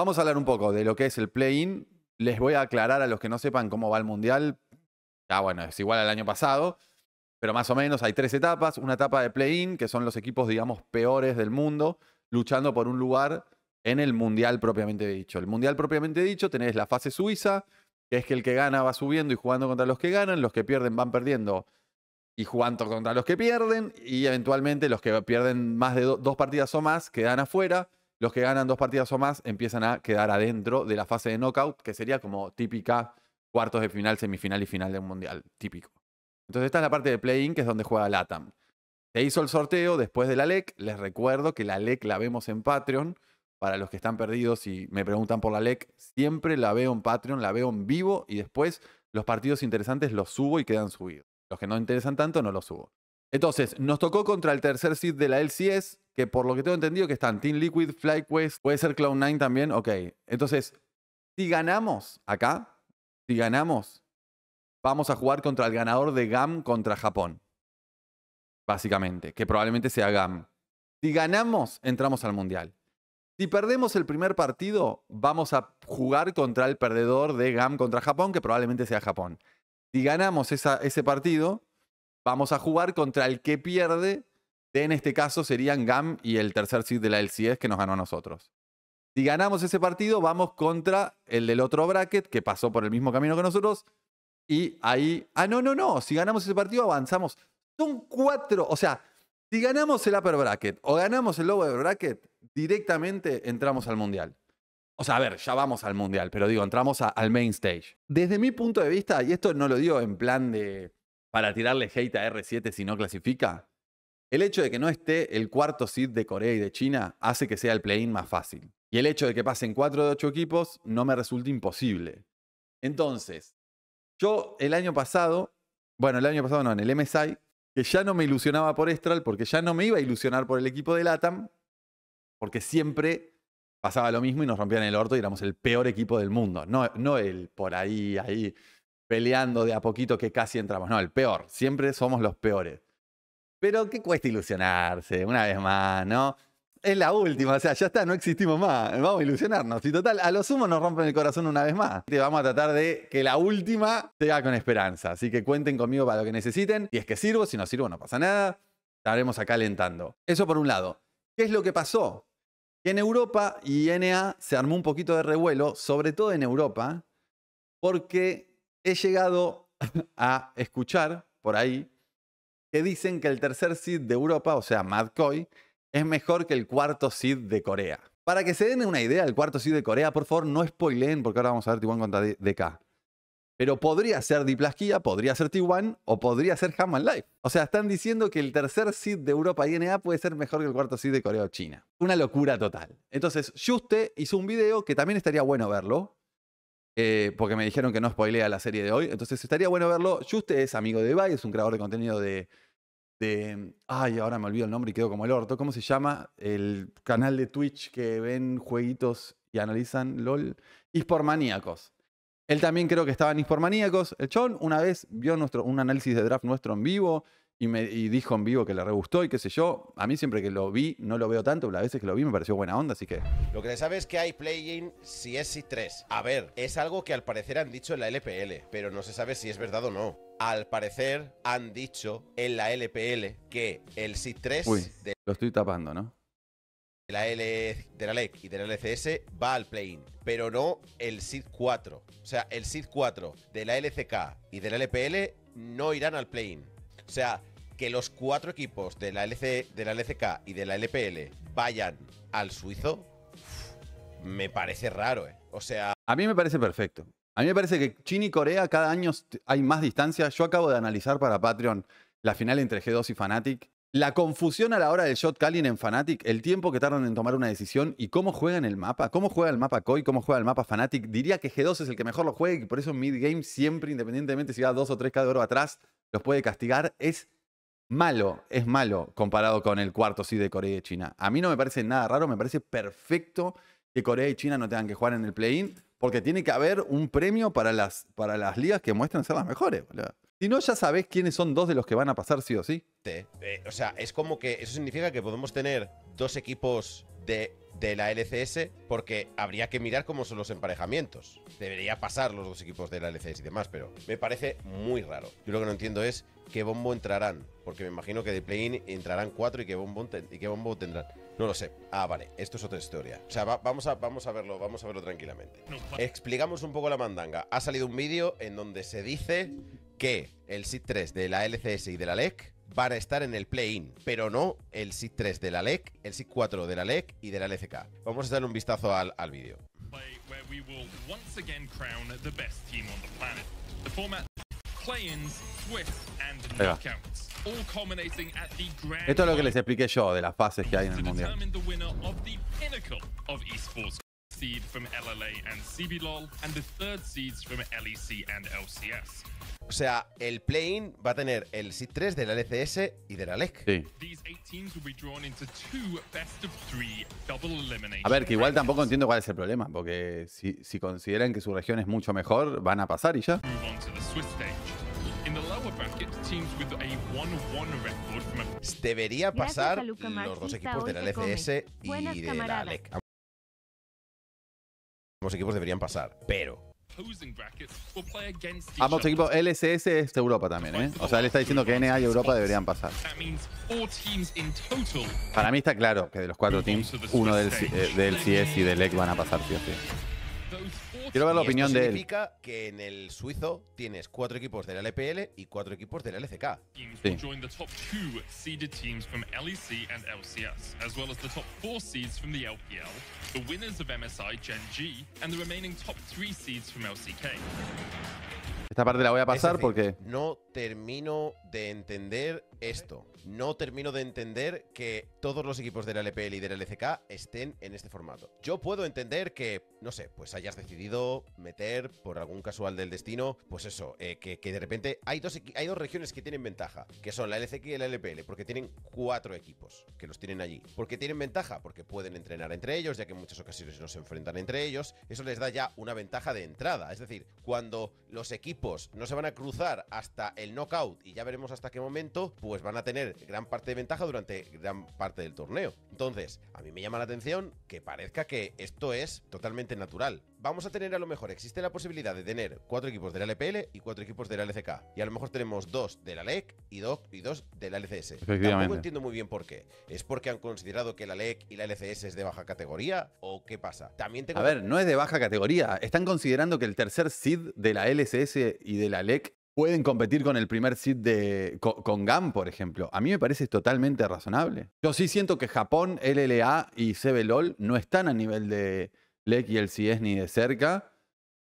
Vamos a hablar un poco de lo que es el play-in. Les voy a aclarar a los que no sepan cómo va el mundial. Ah, bueno, es igual al año pasado, pero más o menos hay tres etapas. Una etapa de play-in, que son los equipos, digamos, peores del mundo, luchando por un lugar en el mundial propiamente dicho. El mundial propiamente dicho tenés la fase suiza, que es que el que gana va subiendo y jugando contra los que ganan, los que pierden van perdiendo y jugando contra los que pierden, y eventualmente los que pierden más de dos partidas o más quedan afuera. Los que ganan dos partidas o más empiezan a quedar adentro de la fase de knockout, que sería como típica cuartos de final, semifinal y final de un mundial, típico. Entonces esta es la parte de play-in, que es donde juega LATAM. Se hizo el sorteo después de la LEC. Les recuerdo que la LEC la vemos en Patreon. Para los que están perdidos y me preguntan por la LEC, siempre la veo en Patreon, la veo en vivo y después los partidos interesantes los subo y quedan subidos. Los que no interesan tanto no los subo. Entonces, nos tocó contra el tercer seed de la LCS, por lo que tengo entendido que están Team Liquid, FlyQuest, puede ser Cloud9 también, ok. Entonces, si ganamos acá, si ganamos, vamos a jugar contra el ganador de GAM contra Japón. Básicamente, que probablemente sea GAM. Si ganamos, entramos al Mundial. Si perdemos el primer partido, vamos a jugar contra el perdedor de GAM contra Japón, que probablemente sea Japón. Si ganamos ese partido, vamos a jugar contra el que pierde en este caso serían GAM y el tercer seed de la LCS que nos ganó a nosotros. Si ganamos ese partido, vamos contra el del otro bracket que pasó por el mismo camino que nosotros. Y ahí, ah, no, no, no, si ganamos ese partido avanzamos. Son cuatro, o sea, si ganamos el upper bracket o ganamos el lower bracket, directamente entramos al mundial. O sea, a ver, ya vamos al mundial, pero digo, entramos al main stage. Desde mi punto de vista, y esto no lo digo en plan de para tirarle hate a R7 si no clasifica, el hecho de que no esté el cuarto seed de Corea y de China hace que sea el play-in más fácil. Y el hecho de que pasen cuatro de ocho equipos no me resulta imposible. Entonces, yo el año pasado, bueno, el año pasado no, en el MSI, que ya no me ilusionaba por Estral, porque ya no me iba a ilusionar por el equipo de LATAM, porque siempre pasaba lo mismo y nos rompían el orto y éramos el peor equipo del mundo. No, no el por ahí, ahí peleando de a poquito que casi entramos, no, el peor. Siempre somos los peores. Pero qué cuesta ilusionarse, una vez más, ¿no? Es la última, o sea, ya está, no existimos más. Vamos a ilusionarnos. Y total, a lo sumo nos rompen el corazón una vez más. Te vamos a tratar de que la última te haga con esperanza. Así que cuenten conmigo para lo que necesiten. Y es que sirvo, si no sirvo no pasa nada. Estaremos acá alentando. Eso por un lado. ¿Qué es lo que pasó? Que en Europa y NA se armó un poquito de revuelo, sobre todo en Europa, porque he llegado a escuchar por ahí que dicen que el tercer seed de Europa, o sea, Madcoy, es mejor que el cuarto seed de Corea. Para que se den una idea, el cuarto seed de Corea, por favor, no spoileen, porque ahora vamos a ver T1 contra DK. Pero podría ser Diplasquia, podría ser T1 o podría ser Hammond Life. O sea, están diciendo que el tercer seed de Europa y NA puede ser mejor que el cuarto seed de Corea o China. Una locura total. Entonces, Juste hizo un video que también estaría bueno verlo, eh, porque me dijeron que no spoilea la serie de hoy. Entonces estaría bueno verlo. Juste es amigo de Ibai, es un creador de contenido de, de. Ay, ahora me olvido el nombre y quedo como el orto. ¿Cómo se llama? El canal de Twitch que ven jueguitos y analizan LOL. Ispor Maníacos. Él también creo que estaba en Ispor El Chon una vez vio nuestro, un análisis de draft nuestro en vivo y, me, dijo en vivo que le re y qué sé yo. A mí siempre que lo vi, no lo veo tanto, pero las veces que lo vi me pareció buena onda, así que... Lo que se sabe es que hay play-in si es si 3. A ver, es algo que al parecer han dicho en la LPL, pero no se sabe si es verdad o no. Al parecer han dicho en la LPL que el SID 3 lo estoy tapando, ¿no? la, L, de la LEC y de la LCS va al play pero no el SID 4. O sea, el SID 4 de la LCK y de la LPL no irán al play O sea, que los cuatro equipos de la, LC, de la LCK y de la LPL vayan al suizo, me parece raro, eh. O sea... A mí me parece perfecto. A mí me parece que China y Corea cada año hay más distancia. Yo acabo de analizar para Patreon la final entre G2 y Fnatic. La confusión a la hora del shot calling en Fnatic, el tiempo que tardan en tomar una decisión y cómo juegan el mapa, cómo juega el mapa Koi, cómo juega el mapa Fnatic. Diría que G2 es el que mejor lo juega y por eso mid game siempre, independientemente si va dos o tres cada oro atrás, los puede castigar. Es malo, es malo comparado con el cuarto sí de Corea y China. A mí no me parece nada raro, me parece perfecto que Corea y China no tengan que jugar en el play-in, porque tiene que haber un premio para las, para las ligas que muestran ser las mejores. Si no, ya sabes quiénes son dos de los que van a pasar sí o sí. Eh, o sea, es como que eso significa que podemos tener dos equipos de, la LCS porque habría que mirar cómo son los emparejamientos. Debería pasar los dos equipos de la LCS y demás, pero me parece muy raro. Yo lo que no entiendo es qué bombo entrarán, porque me imagino que de play-in entrarán cuatro y qué bombo, y qué bombo tendrán. No lo sé. Ah, vale, esto es otra historia. O sea, vamos, a, vamos, a verlo, vamos a verlo tranquilamente. Explicamos un poco la mandanga. Ha salido un vídeo en donde se dice que el SID 3 de la LCS y de la LEC para estar en el play-in, pero no el SIG 3 de la LEC, el SIG 4 de la LEC y de la LCK. Vamos a dar un vistazo al, al vídeo. Esto es lo que les expliqué yo de las fases que hay en el mundial. O sea, el plane va a tener el seed 3 del LCS y del la A ver, que igual tampoco entiendo cuál es el problema, porque si, si consideran que su región es mucho mejor, van a pasar y ya. Debería pasar los dos equipos del LCS y de la LEC ambos equipos deberían pasar, pero Ambos equipos LCS es Europa también, ¿eh? O sea, él está diciendo que NA y Europa deberían pasar. Para mí está claro que de los cuatro teams, uno del, CS eh, y del EC van a pasar, sí o Quiero ver la opinión de él. Significa que en el suizo tienes cuatro equipos de la LPL y cuatro equipos de la LCK. E Esta parte la voy a pasar porque... No termino de entender esto. No termino de entender que todos los equipos de la LPL y de la LCK estén en este formato. Yo puedo entender que, no sé, pues hayas decidido meter por algún casual del destino, pues eso, eh, que, que, de repente hay dos, hay dos regiones que tienen ventaja, que son la LCK y la LPL, porque tienen cuatro equipos que los tienen allí. porque tienen ventaja? Porque pueden entrenar entre ellos, ya que en muchas ocasiones no se enfrentan entre ellos. Eso les da ya una ventaja de entrada. Es decir, cuando los equipos no se van a cruzar hasta el knockout y ya veremos hasta qué momento, pues van a tener gran parte de ventaja durante gran parte del torneo. Entonces, a mí me llama la atención que parezca que esto es totalmente natural. Vamos a tener a lo mejor, existe la posibilidad de tener cuatro equipos de la LPL y cuatro equipos de la LCK. Y a lo mejor tenemos dos de la LEC y dos, de la LCS. Tampoco entiendo muy bien por qué. ¿Es porque han considerado que la LEC y la LCS es de baja categoría? ¿O qué pasa? También tengo... A ver, no es de baja categoría. Están considerando que el tercer seed de la LCS y de la LEC pueden competir con el primer seed de, con, GAM, por ejemplo. A mí me parece totalmente razonable. Yo sí siento que Japón, LLA y CBLOL no están a nivel de LEC y el ni de cerca,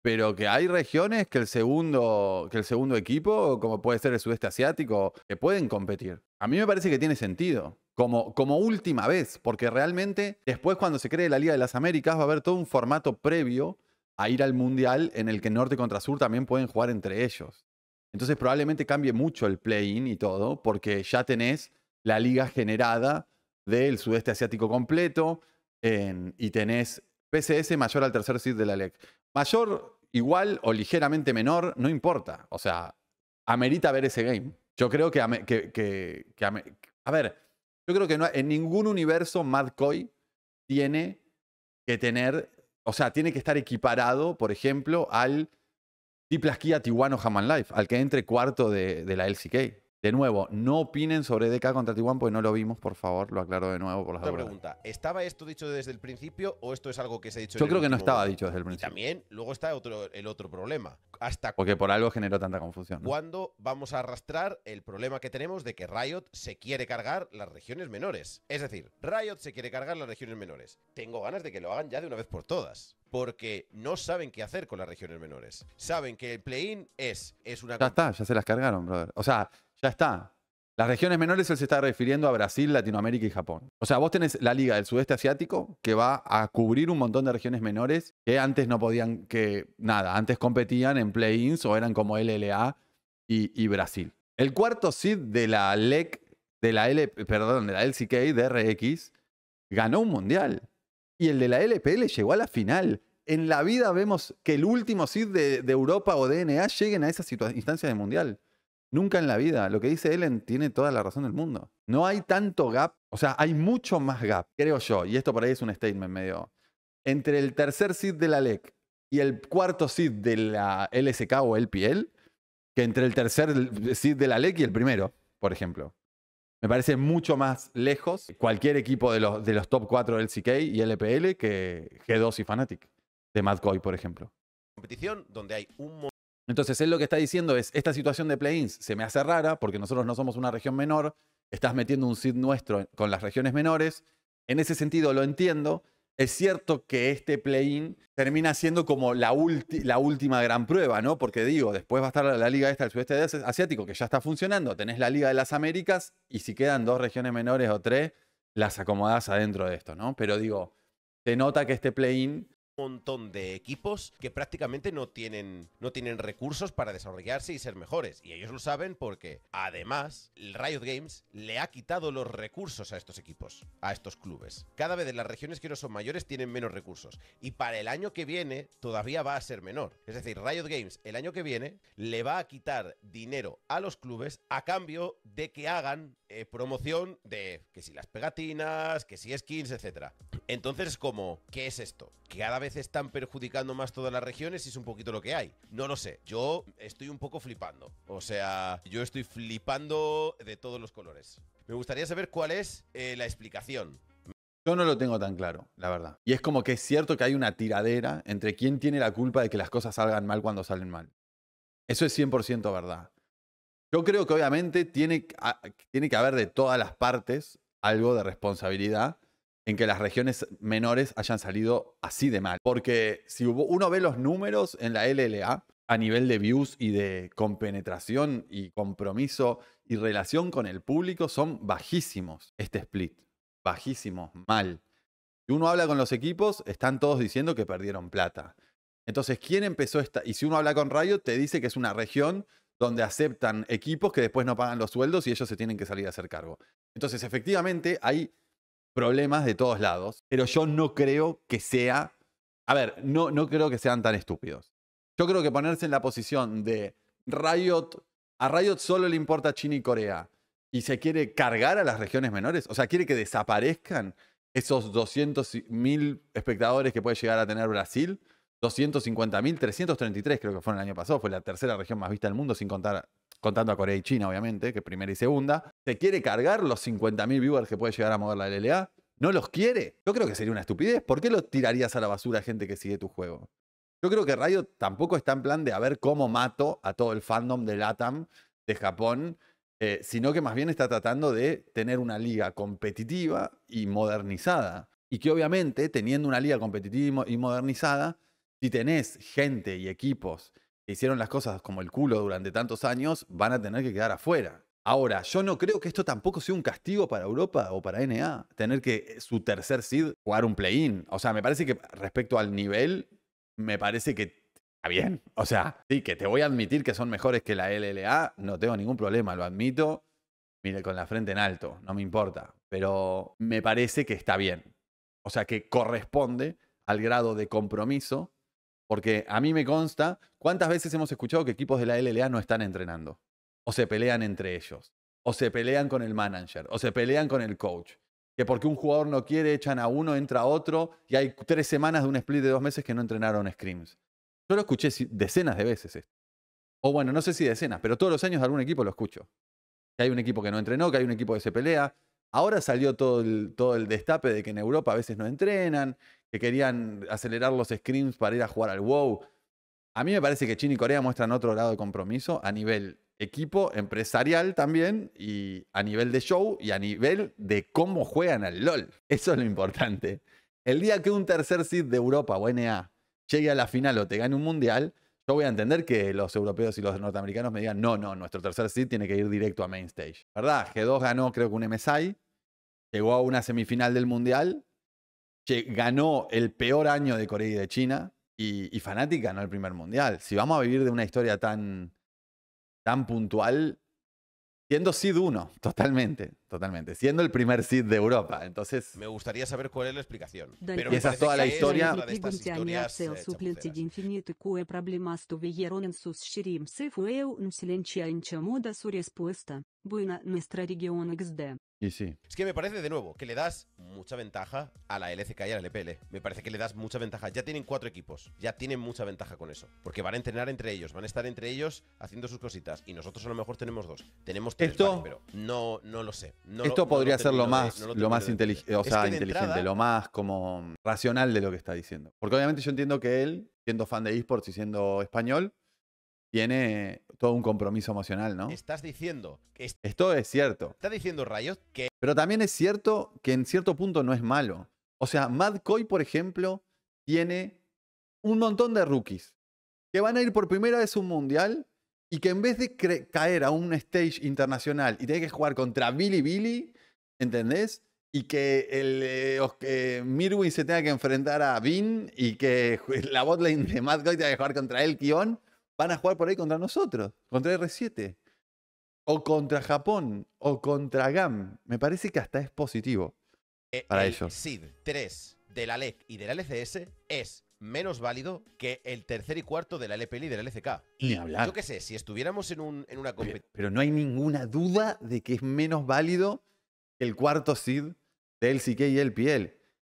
pero que hay regiones que el segundo, que el segundo equipo, como puede ser el sudeste asiático, que pueden competir. A mí me parece que tiene sentido. Como, como, última vez, porque realmente después cuando se cree la Liga de las Américas va a haber todo un formato previo a ir al Mundial en el que Norte contra Sur también pueden jugar entre ellos. Entonces probablemente cambie mucho el play y todo, porque ya tenés la liga generada del sudeste asiático completo y tenés PCS mayor al tercer seed de la LEC. Mayor, igual o ligeramente menor, no importa. O sea, amerita ver ese game. Yo creo que... a ver, yo creo que no, en ningún universo Mad Coy tiene que tener, o sea, tiene que estar equiparado, por ejemplo, al Plasquía Tijuano Haman Life, al que entre cuarto de, de la LCK. De nuevo, no opinen sobre DK contra T1 pues no lo vimos, por favor, lo aclaro de nuevo por las Otra pregunta, ¿estaba esto dicho desde el principio o esto es algo que se ha dicho? Yo creo que no estaba dicho desde el principio. también, luego está otro, el otro problema. Hasta porque por algo generó tanta confusión. ¿Cuándo vamos a arrastrar el problema que tenemos de que Riot se quiere cargar las regiones menores? Es decir, Riot se quiere cargar las regiones menores. Tengo ganas de que lo hagan ya de una vez por todas porque no saben qué hacer con las regiones menores. Saben que el play-in es, es una... Ya está, ya se las cargaron, brother. O sea, ya está. Las regiones menores él se está refiriendo a Brasil, Latinoamérica y Japón. O sea, vos tenés la Liga del Sudeste Asiático que va a cubrir un montón de regiones menores que antes no podían, que nada, antes competían en play-ins o eran como LLA y, Brasil. El cuarto seed de la LEC, de la L, perdón, de la LCK, DRX, ganó un mundial. Y el de la LPL llegó a la final. En la vida vemos que el último seed de, de Europa o DNA lleguen a esas instancias de mundial. Nunca en la vida. Lo que dice Ellen tiene toda la razón del mundo. No hay tanto gap, o sea, hay mucho más gap, creo yo, y esto por ahí es un statement medio, entre el tercer seed de la LEC y el cuarto seed de la LSK o LPL, que entre el tercer seed de la LEC y el primero, por ejemplo. Me parece mucho más lejos cualquier equipo de los, de los top 4 del y LPL que G2 y Fanatic, de Mad por ejemplo. Competición donde hay un entonces él lo que está diciendo es, esta situación de play-ins se me hace rara porque nosotros no somos una región menor, estás metiendo un seed nuestro con las regiones menores, en ese sentido lo entiendo, es cierto que este play-in termina siendo como la, la, última gran prueba, ¿no? Porque digo, después va a estar la liga esta del sudeste asiático, que ya está funcionando, tenés la liga de las Américas y si quedan dos regiones menores o tres, las acomodás adentro de esto, ¿no? Pero digo, se nota que este play-in montón de equipos que prácticamente no tienen, no tienen recursos para desarrollarse y ser mejores. Y ellos lo saben porque, además, Riot Games le ha quitado los recursos a estos equipos, a estos clubes. Cada vez en las regiones que no son mayores tienen menos recursos. Y para el año que viene todavía va a ser menor. Es decir, Riot Games el año que viene le va a quitar dinero a los clubes a cambio de que hagan eh, promoción de que si las pegatinas, que si skins, etc. Entonces, como, ¿qué es esto? Que cada vez están perjudicando más todas las regiones y es un poquito lo que hay. No lo sé, yo estoy un poco flipando. O sea, yo estoy flipando de todos los colores. Me gustaría saber cuál es eh, la explicación. Yo no lo tengo tan claro, la verdad. Y es como que es cierto que hay una tiradera entre quién tiene la culpa de que las cosas salgan mal cuando salen mal. Eso es 100% verdad. Yo creo que obviamente tiene, ah, tiene que haber de todas las partes algo de responsabilidad en que las regiones menores hayan salido así de mal. Porque si uno ve los números en la LLA a nivel de views y de compenetración y compromiso y relación con el público, son bajísimos este split. Bajísimos, mal. Si uno habla con los equipos, están todos diciendo que perdieron plata. Entonces, ¿quién empezó esta? Y si uno habla con Rayo, te dice que es una región donde aceptan equipos que después no pagan los sueldos y ellos se tienen que salir a hacer cargo. Entonces, efectivamente, hay problemas de todos lados, pero yo no creo que sea, a ver, no, no creo que sean tan estúpidos. Yo creo que ponerse en la posición de Riot, a Riot solo le importa China y Corea, y se quiere cargar a las regiones menores, o sea, quiere que desaparezcan esos 200.000 espectadores que puede llegar a tener Brasil, 250.000, 333 creo que fue el año pasado, fue la tercera región más vista del mundo sin contar contando a Corea y China, obviamente, que primera y segunda. ¿Se quiere cargar los 50.000 viewers que puede llegar a mover la LLA? ¿No los quiere? Yo creo que sería una estupidez. ¿Por qué lo tirarías a la basura a gente que sigue tu juego? Yo creo que Radio tampoco está en plan de a ver cómo mato a todo el fandom de ATAM de Japón, eh, sino que más bien está tratando de tener una liga competitiva y modernizada. Y que obviamente, teniendo una liga competitiva y modernizada, si tenés gente y equipos hicieron las cosas como el culo durante tantos años van a tener que quedar afuera. Ahora, yo no creo que esto tampoco sea un castigo para Europa o para NA, tener que su tercer seed jugar un play-in. O sea, me parece que respecto al nivel, me parece que está bien. O sea, sí, que te voy a admitir que son mejores que la LLA, no tengo ningún problema, lo admito. Mire, con la frente en alto, no me importa. Pero me parece que está bien. O sea, que corresponde al grado de compromiso porque a mí me consta, ¿cuántas veces hemos escuchado que equipos de la LLA no están entrenando? O se pelean entre ellos, o se pelean con el manager, o se pelean con el coach. Que porque un jugador no quiere, echan a uno, entra a otro, y hay tres semanas de un split de dos meses que no entrenaron scrims. Yo lo escuché decenas de veces esto. O bueno, no sé si decenas, pero todos los años de algún equipo lo escucho. Que hay un equipo que no entrenó, que hay un equipo que se pelea. Ahora salió todo todo el destape de que en Europa a veces no entrenan que querían acelerar los screams para ir a jugar al WoW. A mí me parece que China y Corea muestran otro grado de compromiso a nivel equipo, empresarial también, y a nivel de show y a nivel de cómo juegan al LOL. Eso es lo importante. El día que un tercer seed de Europa o NA llegue a la final o te gane un mundial, yo voy a entender que los europeos y los norteamericanos me digan, no, no, nuestro tercer seed tiene que ir directo a main stage. ¿Verdad? G2 ganó creo que un MSI, llegó a una semifinal del mundial que ganó el peor año de Corea y de China y, y Fanatic ganó el primer mundial. Si vamos a vivir de una historia tan, tan puntual, siendo SID uno, totalmente, totalmente, siendo el primer seed de Europa. Entonces, me gustaría saber cuál es la explicación. Pero esa es toda la historia. Y sí. Es que me parece, de nuevo, que le das mucha ventaja a la LCK y a la LPL. Me parece que le das mucha ventaja. Ya tienen cuatro equipos, ya tienen mucha ventaja con eso. Porque van a entrenar entre ellos, van a estar entre ellos haciendo sus cositas. Y nosotros a lo mejor tenemos dos. Tenemos tres, esto, pero no, no lo sé. esto podría ser lo más, lo más inteligente, o sea, inteligente, lo más como racional de lo que está diciendo. Porque obviamente yo entiendo que él, siendo fan de esports y siendo español, tiene todo un compromiso emocional, ¿no? Estás diciendo que esto es cierto. Estás diciendo Rayos que pero también es cierto que en cierto punto no es malo. O sea, Mad Coy, por ejemplo, tiene un montón de rookies que van a ir por primera vez a un mundial y que en vez de caer a un stage internacional y tener que jugar contra Billy Billy, ¿entendés? Y que el eh, eh, Mirwin se tenga que enfrentar a Vin y que la botlane de Mad Coy tenga que jugar contra el Kion van a jugar por ahí contra nosotros, contra R7, o contra Japón, o contra GAM. Me parece que hasta es positivo e, para el SID 3 de la LEC y de la LCS e es menos válido que el tercer y cuarto de la LPL y de la LCK. Ni hablar. Yo qué sé, si estuviéramos en, un, en una competición... Pero, no hay ninguna duda de que es menos válido que el cuarto SID del LCK y el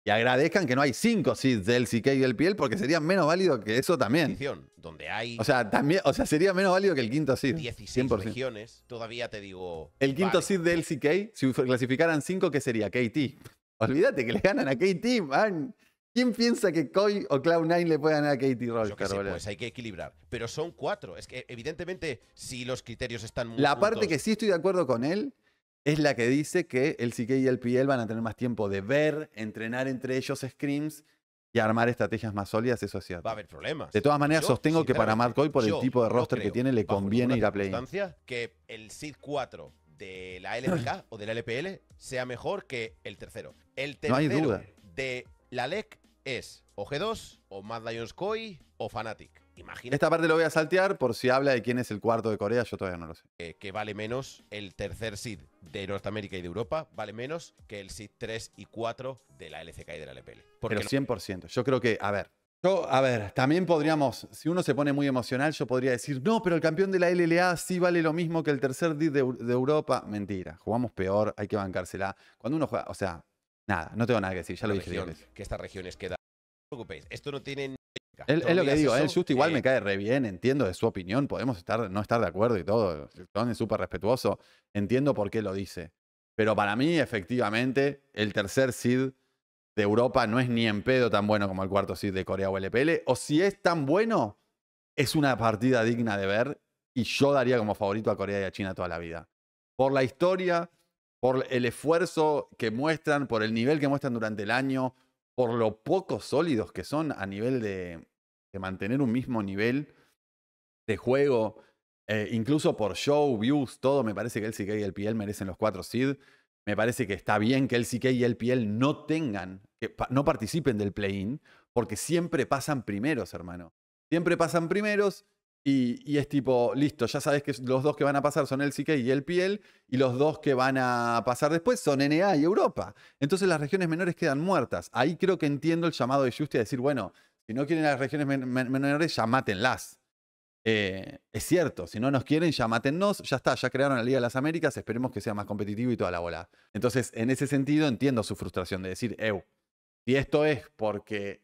y agradezcan que no hay cinco seeds del CK y del Piel, porque sería menos válido que eso también. Donde hay o sea, también, o sea, sería menos válido que el quinto seed. 16 100%. regiones, todavía te digo. El quinto seed del CK, si clasificaran cinco, ¿qué sería? KT. Olvídate que le ganan a KT, man. ¿Quién piensa que Koi o Cloud9 le puedan ganar a KT? Roll? pues hay que equilibrar. Pero son cuatro. Es que evidentemente, si los criterios están muy La parte que sí estoy de acuerdo con él es la que dice que el CK y el PL van a tener más tiempo de ver, entrenar entre ellos screams y armar estrategias más sólidas, eso es cierto. Va a haber problemas. De todas maneras, sostengo que para Matt Coy, por el tipo de roster que tiene, le conviene ir a play. que el SID 4 de la LPK o de la LPL sea mejor que el tercero. El tercero de la LEC es o 2 o Mad Lions Coy o Fnatic. Esta parte lo voy a saltear por si habla de quién es el cuarto de Corea, yo todavía no lo sé. que vale menos el tercer seed de Norteamérica y de Europa, vale menos que el seed 3 y 4 de la LCK y de la LPL. Pero 100%. Yo creo que, a ver, yo, a ver, también podríamos, si uno se pone muy emocional, yo podría decir, no, pero el campeón de la LLA sí vale lo mismo que el tercer de, de, Europa. Mentira, jugamos peor, hay que bancársela. Cuando uno juega, o sea, nada, no tengo nada que decir, ya lo dije. que estas regiones quedan no os preocupéis, esto no tiene es lo que digo, el Justo ¿eh? igual me cae re bien, entiendo de su opinión, podemos estar, no estar de acuerdo y todo, Tony es súper respetuoso, entiendo por qué lo dice. Pero para mí, efectivamente, el tercer seed de Europa no es ni en pedo tan bueno como el cuarto seed de Corea o LPL, o si es tan bueno, es una partida digna de ver y yo daría como favorito a Corea y a China toda la vida. Por la historia, por el esfuerzo que muestran, por el nivel que muestran durante el año, por lo poco sólidos que son a nivel de, mantener un mismo nivel de juego, eh, incluso por show, views, todo, me parece que el CK y el PL merecen los cuatro seed. Me parece que está bien que el CK y el PL no tengan, que no participen del play-in, porque siempre pasan primeros, hermano. Siempre pasan primeros y, es tipo, listo, ya sabes que los dos que van a pasar son el CK y el PL, y los dos que van a pasar después son NA y Europa. Entonces las regiones menores quedan muertas. Ahí creo que entiendo el llamado de Justi a decir, bueno, si no quieren las regiones menores, ya mátenlas. Eh, es cierto, si no nos quieren, ya mátennos, ya está, ya crearon la Liga de las Américas, esperemos que sea más competitivo y toda la bola. Entonces, en ese sentido, entiendo su frustración de decir, EU y esto es porque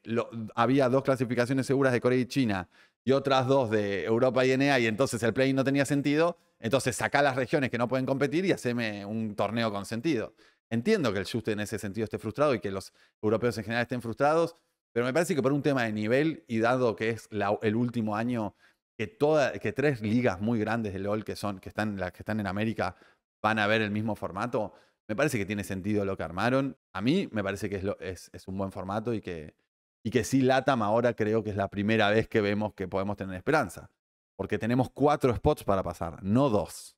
había dos clasificaciones seguras de Corea y China y otras dos de Europa y NA y entonces el play no tenía sentido, entonces saca las regiones que no pueden competir y haceme un torneo con sentido. Entiendo que el Juste en ese sentido esté frustrado y que los europeos en general estén frustrados, pero me parece que por un tema de nivel y dado que es el último año que, que tres ligas muy grandes de LOL que, son, que, están, las que están en América van a ver el mismo formato, me parece que tiene sentido lo que armaron. A mí me parece que es un buen formato y que, y que sí Latam ahora creo que es la primera vez que vemos que podemos tener esperanza. Porque tenemos cuatro spots para pasar, no dos.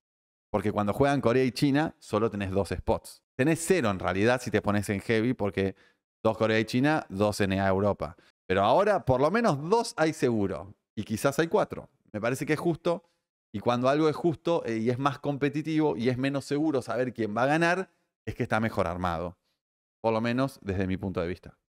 Porque cuando juegan Corea y China, solo tenés dos spots. Tenés cero en realidad si te pones en heavy, porque dos Corea y China, dos NA Europa. Pero ahora por lo menos dos hay seguro. Y quizás hay cuatro. Me parece que es justo. Y cuando algo es justo eh, y es más competitivo y es menos seguro saber quién va a ganar, es que está mejor armado. Por lo menos desde mi punto de vista.